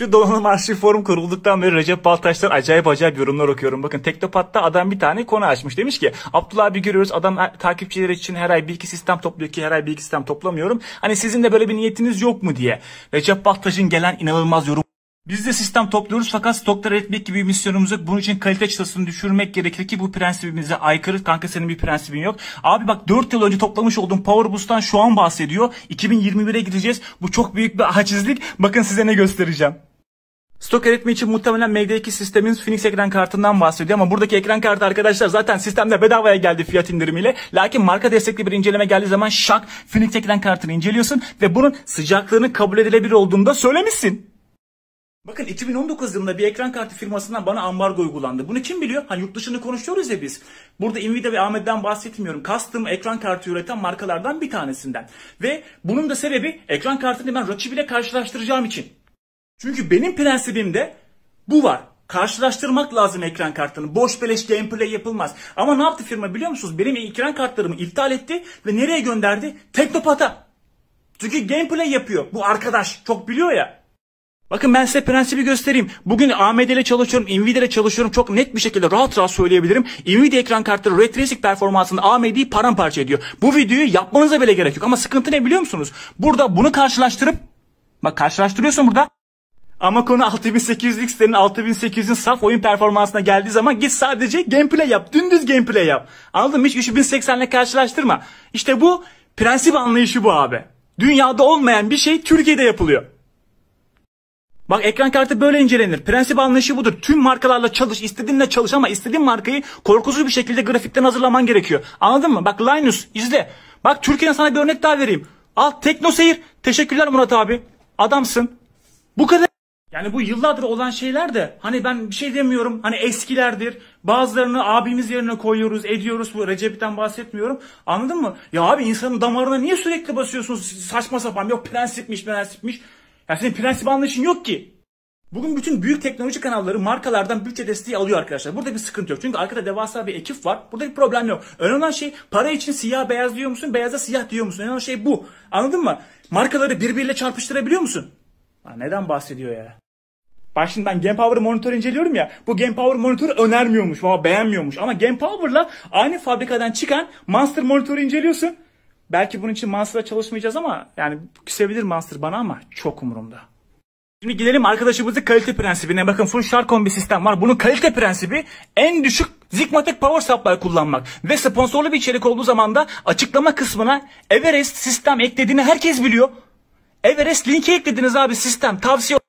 Şu donanım arşiv forum kurulduktan beri Recep Baltaş'tan acayip acayip yorumlar okuyorum. Bakın Teknopat'ta adam bir tane konu açmış. Demiş ki Abdullah abi görüyoruz adam takipçiler için her ay bir iki sistem topluyor ki her ay bir iki sistem toplamıyorum. Hani sizin de böyle bir niyetiniz yok mu diye. Recep Baltaş'ın gelen inanılmaz yorum biz de sistem topluyoruz fakat stokları etmek gibi bir misyonumuz yok. Bunun için kalite çıtasını düşürmek gerekir ki bu prensibimize aykırı. Kanka senin bir prensibin yok. Abi bak 4 yıl önce toplamış olduğum Power Boost'tan şu an bahsediyor. 2021'e gideceğiz. Bu çok büyük bir acizlik. Bakın size ne göstereceğim. Stok eritme için muhtemelen MD2 sistemin Phoenix ekran kartından bahsediyor ama buradaki ekran kartı arkadaşlar zaten sistemde bedavaya geldi fiyat indirimiyle. Lakin marka destekli bir inceleme geldiği zaman şak Phoenix ekran kartını inceliyorsun ve bunun sıcaklığını kabul edilebilir olduğunda söylemişsin. Bakın 2019 yılında bir ekran kartı firmasından bana ambargo uygulandı. Bunu kim biliyor? Hani yurt dışını konuşuyoruz ya biz. Burada Nvidia ve AMD'den bahsetmiyorum. Custom ekran kartı üreten markalardan bir tanesinden. Ve bunun da sebebi ekran kartını ben rakibiyle karşılaştıracağım için. Çünkü benim prensibimde bu var. Karşılaştırmak lazım ekran kartını. Boş beleş gameplay yapılmaz. Ama ne yaptı firma biliyor musunuz? Benim ekran kartlarımı iptal etti ve nereye gönderdi? Teknopat'a. Çünkü gameplay yapıyor. Bu arkadaş çok biliyor ya. Bakın ben size prensibi göstereyim. Bugün AMD ile çalışıyorum, Nvidia ile çalışıyorum. Çok net bir şekilde rahat rahat söyleyebilirim. Nvidia ekran kartları Ray Tracing performansında AMD'yi paramparça ediyor. Bu videoyu yapmanıza bile gerek yok. Ama sıkıntı ne biliyor musunuz? Burada bunu karşılaştırıp Bak karşılaştırıyorsun burada. Ama konu 6800 xlerin senin 6800'in saf oyun performansına geldiği zaman git sadece gameplay yap. Dümdüz gameplay yap. Anladın mı? Hiç 3080'le karşılaştırma. İşte bu prensip anlayışı bu abi. Dünyada olmayan bir şey Türkiye'de yapılıyor. Bak ekran kartı böyle incelenir. Prensip anlayışı budur. Tüm markalarla çalış, istediğinle çalış ama istediğin markayı korkusuz bir şekilde grafikten hazırlaman gerekiyor. Anladın mı? Bak Linus izle. Bak Türkiye'den sana bir örnek daha vereyim. Al Tekno Seyir. Teşekkürler Murat abi. Adamsın. Bu kadar. Yani bu yıllardır olan şeyler de hani ben bir şey demiyorum hani eskilerdir. Bazılarını abimiz yerine koyuyoruz ediyoruz bu Recep'ten bahsetmiyorum. Anladın mı? Ya abi insanın damarına niye sürekli basıyorsunuz saçma sapan yok prensipmiş prensipmiş. Ya senin prensip anlayışın yok ki. Bugün bütün büyük teknoloji kanalları markalardan bütçe desteği alıyor arkadaşlar. Burada bir sıkıntı yok. Çünkü arkada devasa bir ekip var. Burada bir problem yok. Önemli olan şey para için siyah beyaz diyor musun? Beyaza siyah diyor musun? Önemli olan şey bu. Anladın mı? Markaları birbiriyle çarpıştırabiliyor musun? Ha, neden bahsediyor ya? Ben şimdi ben Gamepower monitör inceliyorum ya. Bu Game Power monitörü önermiyormuş. Valla beğenmiyormuş. Ama Game Power'la aynı fabrikadan çıkan Monster monitörü inceliyorsun. Belki bunun için Monster'la çalışmayacağız ama yani küsebilir Monster bana ama çok umurumda. Şimdi gidelim arkadaşımızın kalite prensibine. Bakın full Shark kombi sistem var. Bunun kalite prensibi en düşük Zigmatic Power Supply kullanmak. Ve sponsorlu bir içerik olduğu zaman da açıklama kısmına Everest sistem eklediğini herkes biliyor. Everest linki eklediniz abi sistem. Tavsiye